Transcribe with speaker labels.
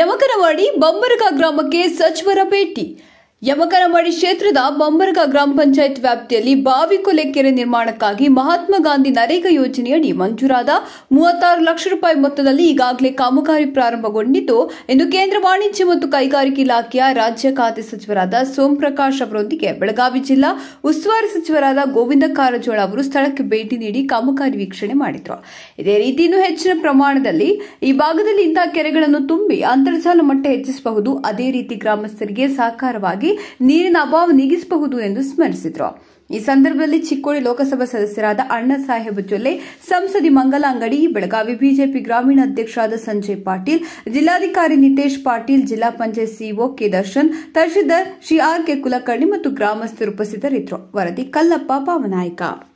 Speaker 1: ಯವಕರವಾಡಿ ಬಂಬರಕ ಗ್ರಾಮಕ್ಕೆ ಸಚಿವರ ಭೇಟಿ ಯಮಕನಮಡಿ ಕ್ಷೇತ್ರದ ಬಂಬರ್ಗ ಗ್ರಾಮ ಪಂಚಾಯತ್ ವ್ಯಾಪ್ತಿಯಲ್ಲಿ ಬಾವಿ ಕೊಲೆ ಕೆರೆ ನಿರ್ಮಾಣಕ್ಕಾಗಿ ಮಹಾತ್ಮ ಗಾಂಧಿ ನರೇಗಾ ಯೋಜನೆಯಡಿ ಮಂಜೂರಾದ ಮೂವತ್ತಾರು ಲಕ್ಷ ರೂಪಾಯಿ ಮೊತ್ತದಲ್ಲಿ ಈಗಾಗಲೇ ಕಾಮಗಾರಿ ಪ್ರಾರಂಭಗೊಂಡಿತು ಎಂದು ಕೇಂದ್ರ ವಾಣಿಜ್ಯ ಮತ್ತು ಕೈಗಾರಿಕೆ ಇಲಾಖೆಯ ರಾಜ್ಯ ಖಾತೆ ಸಚಿವರಾದ ಸೋಮ್ ಪ್ರಕಾಶ್ ಅವರೊಂದಿಗೆ ಬೆಳಗಾವಿ ಜಿಲ್ಲಾ ಉಸ್ತುವಾರಿ ಸಚಿವರಾದ ಗೋವಿಂದ ಕಾರಜೋಳ ಅವರು ಸ್ಥಳಕ್ಕೆ ಭೇಟಿ ನೀಡಿ ಕಾಮಗಾರಿ ವೀಕ್ಷಣೆ ಮಾಡಿದರು ಇದೇ ರೀತಿ ಹೆಚ್ಚಿನ ಪ್ರಮಾಣದಲ್ಲಿ ಈ ಭಾಗದಲ್ಲಿ ಇಂತಹ ಕೆರೆಗಳನ್ನು ತುಂಬಿ ಅಂತರ್ಜಾಲ ಮಟ್ಟ ಹೆಚ್ಚಿಸಬಹುದು ಅದೇ ರೀತಿ ಗ್ರಾಮಸ್ಥರಿಗೆ ಸಹಕಾರವಾಗಿ ನೀರಿನ ಅಭಾವ ನೀಗಿಸಬಹುದು ಎಂದು ಸ್ಮರಿಸಿದ್ರು ಈ ಸಂದರ್ಭದಲ್ಲಿ ಚಿಕ್ಕೋಡಿ ಲೋಕಸಭಾ ಸದಸ್ಯರಾದ ಅಣ್ಣ ಸಾಹೇಬ್ ಜೊಲ್ಲೆ ಸಂಸದಿ ಮಂಗಲ ಅಂಗಡಿ ಬೆಳಗಾವಿ ಬಿಜೆಪಿ ಗ್ರಾಮೀಣ ಅಧ್ಯಕ್ಷರಾದ ಸಂಜಯ್ ಪಾಟೀಲ್ ಜಿಲ್ಲಾಧಿಕಾರಿ ನಿತೇಶ್ ಪಾಟೀಲ್ ಜಿಲ್ಲಾ panchayat CEO K Darshan tahsildar Shri R K Kulkarni ಮತ್ತು ಗ್ರಾಮಸ್ಥರು ಉಪಸ್ಥಿತರಿದ್ದರು ವರದಿ ಕಲ್ಲಪ್ಪ ಪಾವನಾಯ್ಕ